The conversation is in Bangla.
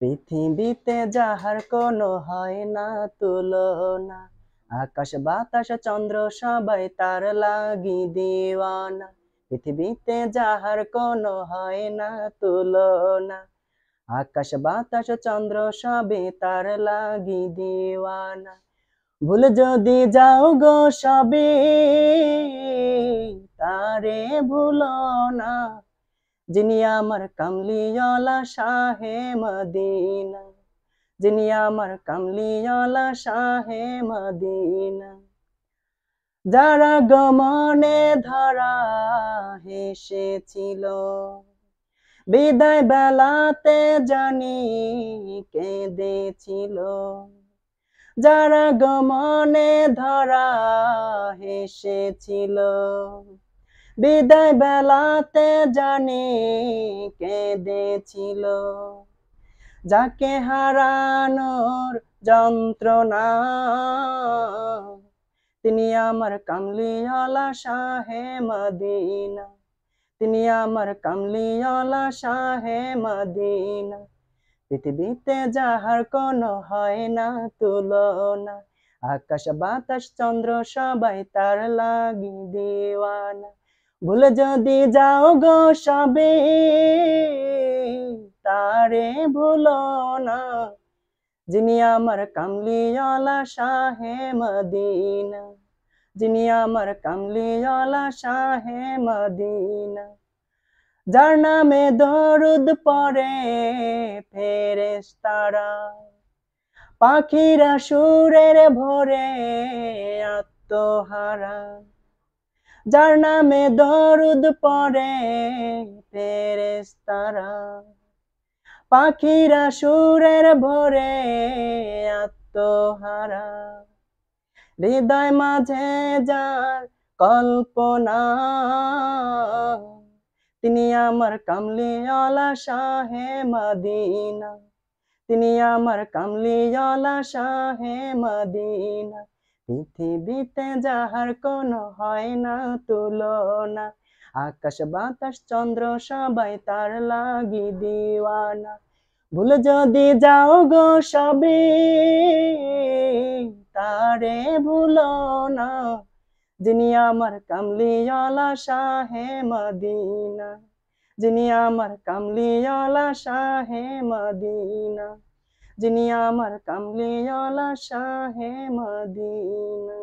পৃথিবীতে যাহার কোনো হয় না তুলনা আকাশ বাতাস চন্দ্র সবাই তার লাগি দিওয়ানা পৃথিবীতে যাহার কোন হয় না তুলনা আকাশ বাতাস চন্দ্র সবে তার লাগি দিওয়ানা ভুল যদি যাও গো সবে তারে ভুলো না যিনি আমার কামলিওয়ালা শাহে মদিনা যিনি আমার কামলিওয়ালা শাহে মদিনা যারা গমনে ধরা হেসেছিল বিদায় বেলাতে জানি কেঁদেছিল যারা গমনে ধরা হেসেছিল বিদায় বেলাতে জানে কেঁদেছিল যাকে হারানোর যন্ত্রণা তিনি আমার কামলিওয়ালা শাহে মদিনা তিনি আমার কামলিওয়ালা শাহে মদিনা পৃথিবীতে যাহার কোন হয় না তুলনা আকাশ বাতাস চন্দ্র সবাই তার লাগি দিওয়ানা ভুলে যদি যাও গো সবে তারে ভুল না যিনি আমার কামলিওয়ালা শাহে মদিনা যিনি আমার কামলিওয়ালা শাহে মদিনা যার নামে দরুদ পরে ফেরেস তারা পাখিরা সুরের ভরে আত্মহারা যার নামে দরুদ পরে ফেরেস্তারা পাখিরা সুরের ভরে আত্মহারা হৃদয় মাঝে যার কল্পনা তিনি আমার অলা শাহে মদিনা তিনি আমার কামলি অলা শাহে মদিনা পৃথিবীতে যাহার কোন হয় না তুলনা আকাশ বাতাস চন্দ্র সবাই তার লাগি দিওয়ানা ভুল যদি যাও গো সবে তারে ভুল না যিনি আমার কামলিওয়ালা শাহে মদিনা যিনি আমার কামলিওয়ালা শাহে মদিনা जिनिया मर कमली ओला शाह मदीना